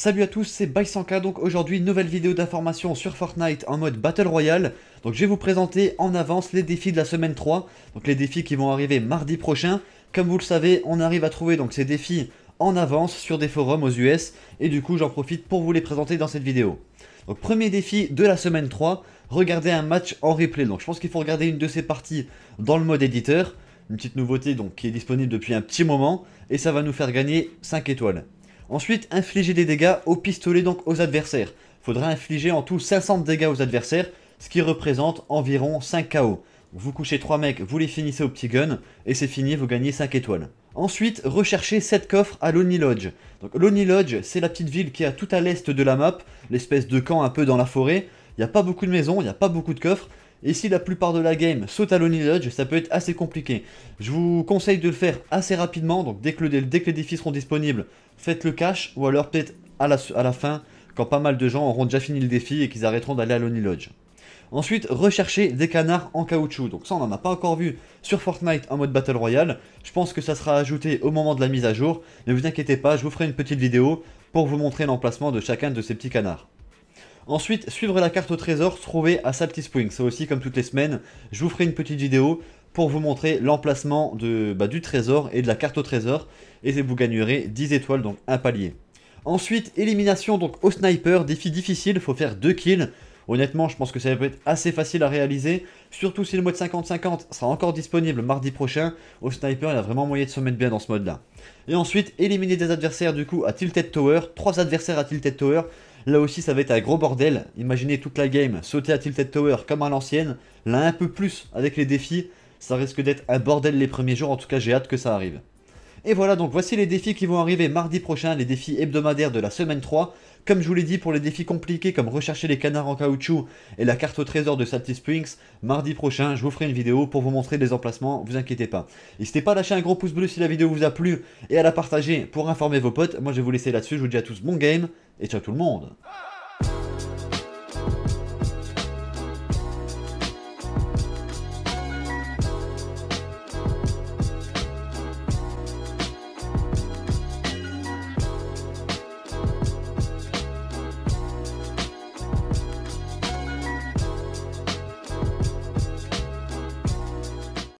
Salut à tous, c'est Baisanka, donc aujourd'hui nouvelle vidéo d'information sur Fortnite en mode Battle Royale. Donc je vais vous présenter en avance les défis de la semaine 3, donc les défis qui vont arriver mardi prochain. Comme vous le savez, on arrive à trouver donc ces défis en avance sur des forums aux US, et du coup j'en profite pour vous les présenter dans cette vidéo. Donc premier défi de la semaine 3, regarder un match en replay. Donc je pense qu'il faut regarder une de ces parties dans le mode éditeur. Une petite nouveauté donc qui est disponible depuis un petit moment. Et ça va nous faire gagner 5 étoiles. Ensuite, infliger des dégâts au pistolet, donc aux adversaires. Faudra infliger en tout 500 dégâts aux adversaires, ce qui représente environ 5 KO. Vous couchez 3 mecs, vous les finissez au petit gun, et c'est fini, vous gagnez 5 étoiles. Ensuite, recherchez 7 coffres à l'oni Lodge. Donc Lonely Lodge, c'est la petite ville qui est tout à l'est de la map, l'espèce de camp un peu dans la forêt. Il n'y a pas beaucoup de maisons, il n'y a pas beaucoup de coffres, et si la plupart de la game saute à Lonely Lodge, ça peut être assez compliqué. Je vous conseille de le faire assez rapidement, donc dès que, dès que les défis seront disponibles, faites le cache, ou alors peut-être à la, fin, quand pas mal de gens auront déjà fini le défi et qu'ils arrêteront d'aller à Lonely Lodge. Ensuite, recherchez des canards en caoutchouc. Donc ça, on n'en a pas encore vu sur Fortnite en mode Battle Royale. Je pense que ça sera ajouté au moment de la mise à jour. Ne vous inquiétez pas, je vous ferai une petite vidéo pour vous montrer l'emplacement de chacun de ces petits canards. Ensuite, suivre la carte au trésor trouvée à Salty Spring. Ça aussi, comme toutes les semaines, je vous ferai une petite vidéo pour vous montrer l'emplacement bah, du trésor et de la carte au trésor. Et vous gagnerez 10 étoiles, donc un palier. Ensuite, élimination donc au sniper, défi difficile, il faut faire 2 kills. Honnêtement, je pense que ça peut être assez facile à réaliser, surtout si le mode 50-50 sera encore disponible mardi prochain. Au sniper, il a vraiment moyen de se mettre bien dans ce mode-là. Et ensuite, éliminer des adversaires du coup à Tilted Tower, 3 adversaires à Tilted Tower. Là aussi, ça va être un gros bordel. Imaginez toute la game sauter à Tilted Tower comme à l'ancienne. Là, un peu plus avec les défis. Ça risque d'être un bordel les premiers jours. En tout cas, j'ai hâte que ça arrive. Et voilà, donc voici les défis qui vont arriver mardi prochain, les défis hebdomadaires de la semaine 3. Comme je vous l'ai dit, pour les défis compliqués comme rechercher les canards en caoutchouc et la carte au trésor de Salty Springs, mardi prochain, je vous ferai une vidéo pour vous montrer les emplacements, vous inquiétez pas. N'hésitez pas à lâcher un gros pouce bleu si la vidéo vous a plu et à la partager pour informer vos potes. Moi, je vais vous laisser là-dessus, je vous dis à tous bon game et ciao tout le monde